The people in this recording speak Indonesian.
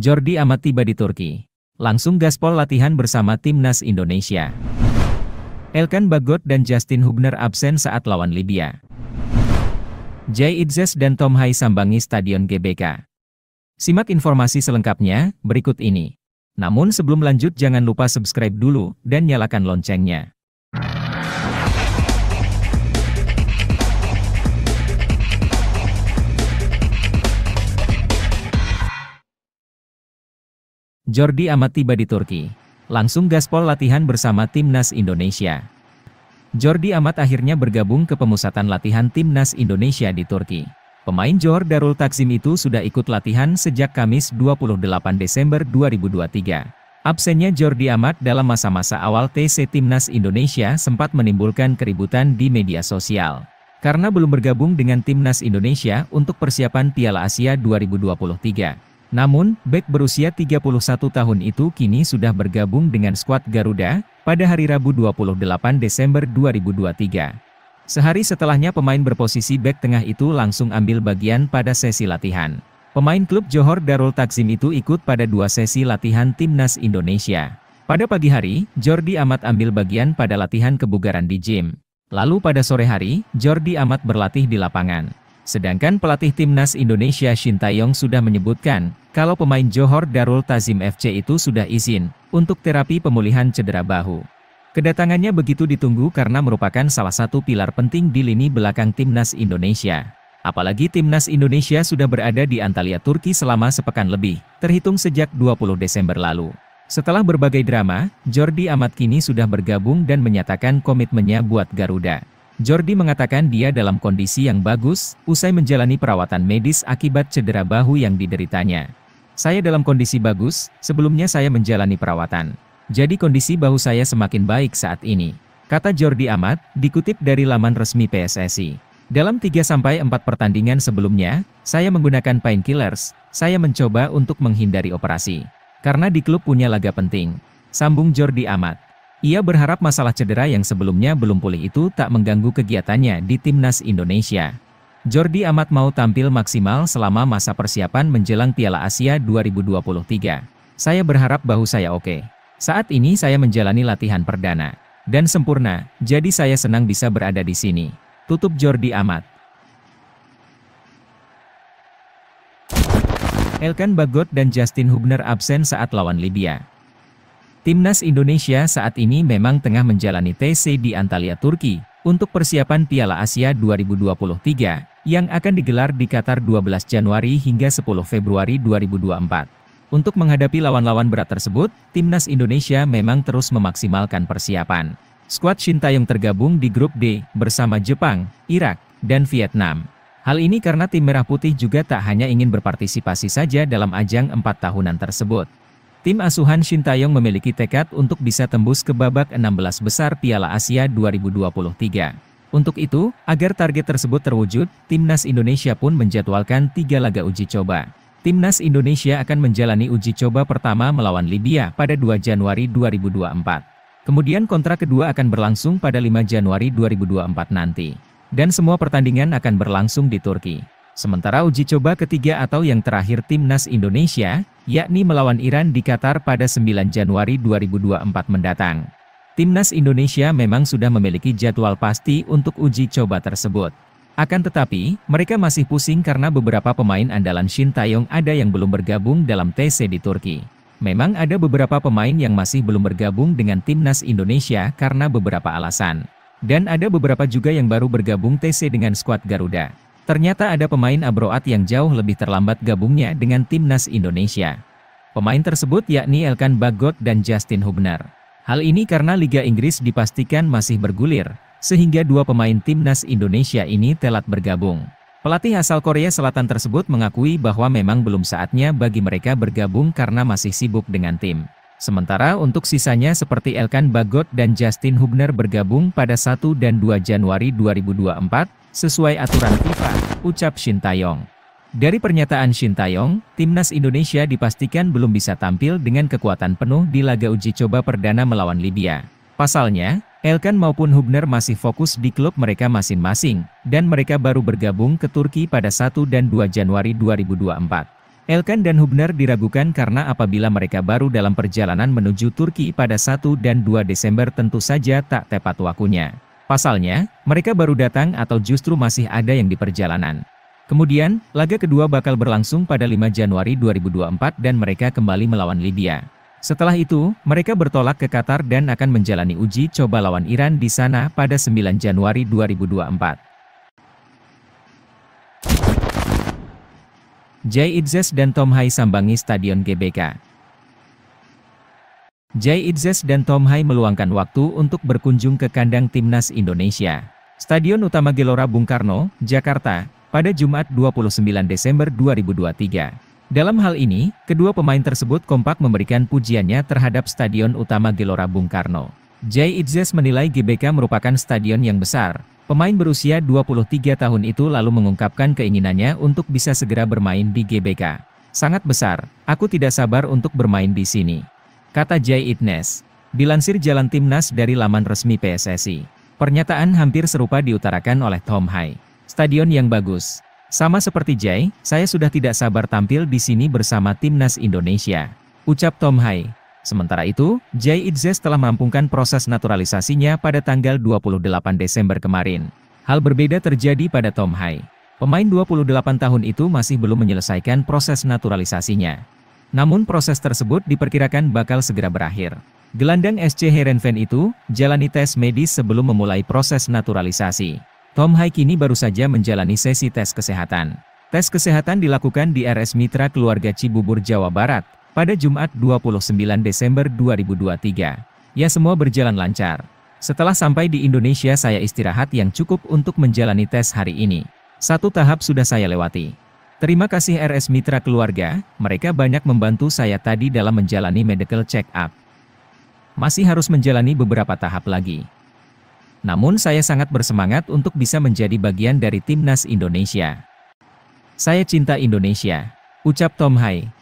Jordi Amat tiba di Turki. Langsung gaspol latihan bersama timnas Indonesia. Elkan Bagot dan Justin Hubner absen saat lawan Libya. Jay Idzes dan Tom Hai sambangi Stadion GBK. Simak informasi selengkapnya berikut ini. Namun sebelum lanjut jangan lupa subscribe dulu dan nyalakan loncengnya. Jordi Amat tiba di Turki. Langsung gaspol latihan bersama Timnas Indonesia. Jordi Amat akhirnya bergabung ke pemusatan latihan Timnas Indonesia di Turki. Pemain Jor Darul Taksim itu sudah ikut latihan sejak Kamis 28 Desember 2023. Absennya Jordi Amat dalam masa-masa awal TC Timnas Indonesia sempat menimbulkan keributan di media sosial. Karena belum bergabung dengan Timnas Indonesia untuk persiapan Piala Asia 2023. Namun, bek berusia 31 tahun itu kini sudah bergabung dengan skuad Garuda, pada hari Rabu 28 Desember 2023. Sehari setelahnya pemain berposisi bek tengah itu langsung ambil bagian pada sesi latihan. Pemain klub Johor Darul Takzim itu ikut pada dua sesi latihan Timnas Indonesia. Pada pagi hari, Jordi Amat ambil bagian pada latihan kebugaran di gym. Lalu pada sore hari, Jordi Amat berlatih di lapangan. Sedangkan pelatih Timnas Indonesia Shin Taeyong sudah menyebutkan, kalau pemain Johor Darul Tazim FC itu sudah izin untuk terapi pemulihan cedera bahu. Kedatangannya begitu ditunggu karena merupakan salah satu pilar penting di lini belakang timnas Indonesia. Apalagi timnas Indonesia sudah berada di Antalya Turki selama sepekan lebih, terhitung sejak 20 Desember lalu. Setelah berbagai drama, Jordi Amat kini sudah bergabung dan menyatakan komitmennya buat Garuda. Jordi mengatakan dia dalam kondisi yang bagus, usai menjalani perawatan medis akibat cedera bahu yang dideritanya. Saya dalam kondisi bagus, sebelumnya saya menjalani perawatan. Jadi kondisi bahu saya semakin baik saat ini. Kata Jordi Amat, dikutip dari laman resmi PSSI. Dalam 3-4 pertandingan sebelumnya, saya menggunakan painkillers, saya mencoba untuk menghindari operasi. Karena di klub punya laga penting. Sambung Jordi Amat. Ia berharap masalah cedera yang sebelumnya belum pulih itu tak mengganggu kegiatannya di Timnas Indonesia. Jordi amat mau tampil maksimal selama masa persiapan menjelang Piala Asia 2023. Saya berharap bahu saya oke. Saat ini saya menjalani latihan perdana. Dan sempurna, jadi saya senang bisa berada di sini. Tutup Jordi amat. Elkan Bagot dan Justin Hubner absen saat lawan Libya. Timnas Indonesia saat ini memang tengah menjalani TC di Antalya Turki untuk persiapan Piala Asia 2023 yang akan digelar di Qatar 12 Januari hingga 10 Februari 2024. Untuk menghadapi lawan-lawan berat tersebut, Timnas Indonesia memang terus memaksimalkan persiapan. Skuad Shintayong tergabung di grup D bersama Jepang, Irak, dan Vietnam. Hal ini karena tim Merah Putih juga tak hanya ingin berpartisipasi saja dalam ajang empat tahunan tersebut, Tim asuhan Shin Taeyong memiliki tekad untuk bisa tembus ke babak 16 besar Piala Asia 2023. Untuk itu, agar target tersebut terwujud, Timnas Indonesia pun menjadwalkan tiga laga uji coba. Timnas Indonesia akan menjalani uji coba pertama melawan Libya pada 2 Januari 2024. Kemudian kontrak kedua akan berlangsung pada 5 Januari 2024 nanti. Dan semua pertandingan akan berlangsung di Turki. Sementara uji coba ketiga atau yang terakhir Timnas Indonesia yakni melawan Iran di Qatar pada 9 Januari 2024 mendatang. Timnas Indonesia memang sudah memiliki jadwal pasti untuk uji coba tersebut. Akan tetapi, mereka masih pusing karena beberapa pemain andalan Shin Taeyong ada yang belum bergabung dalam TC di Turki. Memang ada beberapa pemain yang masih belum bergabung dengan timnas Indonesia karena beberapa alasan. Dan ada beberapa juga yang baru bergabung TC dengan skuad Garuda. Ternyata ada pemain Abroat yang jauh lebih terlambat gabungnya dengan timnas Indonesia. Pemain tersebut yakni Elkan Bagot dan Justin Hubner. Hal ini karena Liga Inggris dipastikan masih bergulir, sehingga dua pemain timnas Indonesia ini telat bergabung. Pelatih asal Korea Selatan tersebut mengakui bahwa memang belum saatnya bagi mereka bergabung karena masih sibuk dengan tim. Sementara untuk sisanya seperti Elkan Bagot dan Justin Hubner bergabung pada 1 dan 2 Januari 2024, Sesuai aturan FIFA, ucap Shin Tae-yong. Dari pernyataan Shin Tae-yong, timnas Indonesia dipastikan belum bisa tampil dengan kekuatan penuh di laga uji coba perdana melawan Libya. Pasalnya, Elkan maupun Hubner masih fokus di klub mereka masing-masing, dan mereka baru bergabung ke Turki pada 1 dan 2 Januari 2024. Elkan dan Hubner diragukan karena apabila mereka baru dalam perjalanan menuju Turki pada 1 dan 2 Desember tentu saja tak tepat waktunya. Pasalnya, mereka baru datang atau justru masih ada yang di perjalanan. Kemudian, laga kedua bakal berlangsung pada 5 Januari 2024 dan mereka kembali melawan Libya. Setelah itu, mereka bertolak ke Qatar dan akan menjalani uji coba lawan Iran di sana pada 9 Januari 2024. Jai Idzes dan Tom Hai sambangi Stadion GBK. Jai Idzes dan Tom Hai meluangkan waktu untuk berkunjung ke kandang timnas Indonesia. Stadion Utama Gelora Bung Karno, Jakarta, pada Jumat 29 Desember 2023. Dalam hal ini, kedua pemain tersebut kompak memberikan pujiannya terhadap Stadion Utama Gelora Bung Karno. Jai Idzes menilai GBK merupakan stadion yang besar. Pemain berusia 23 tahun itu lalu mengungkapkan keinginannya untuk bisa segera bermain di GBK. Sangat besar, aku tidak sabar untuk bermain di sini. Kata Jay Ignes. Dilansir jalan timnas dari laman resmi PSSI. Pernyataan hampir serupa diutarakan oleh Tom Hai. Stadion yang bagus. Sama seperti Jay, saya sudah tidak sabar tampil di sini bersama timnas Indonesia. Ucap Tom Hai. Sementara itu, Jay Idzes telah merampungkan proses naturalisasinya pada tanggal 28 Desember kemarin. Hal berbeda terjadi pada Tom Hai. Pemain 28 tahun itu masih belum menyelesaikan proses naturalisasinya. Namun proses tersebut diperkirakan bakal segera berakhir. Gelandang SC Herenven itu, jalani tes medis sebelum memulai proses naturalisasi. Tom Hai kini baru saja menjalani sesi tes kesehatan. Tes kesehatan dilakukan di RS Mitra Keluarga Cibubur, Jawa Barat, pada Jumat 29 Desember 2023. Ya semua berjalan lancar. Setelah sampai di Indonesia saya istirahat yang cukup untuk menjalani tes hari ini. Satu tahap sudah saya lewati. Terima kasih RS Mitra Keluarga, mereka banyak membantu saya tadi dalam menjalani medical check-up. Masih harus menjalani beberapa tahap lagi. Namun saya sangat bersemangat untuk bisa menjadi bagian dari Timnas Indonesia. Saya cinta Indonesia. Ucap Tom Hai.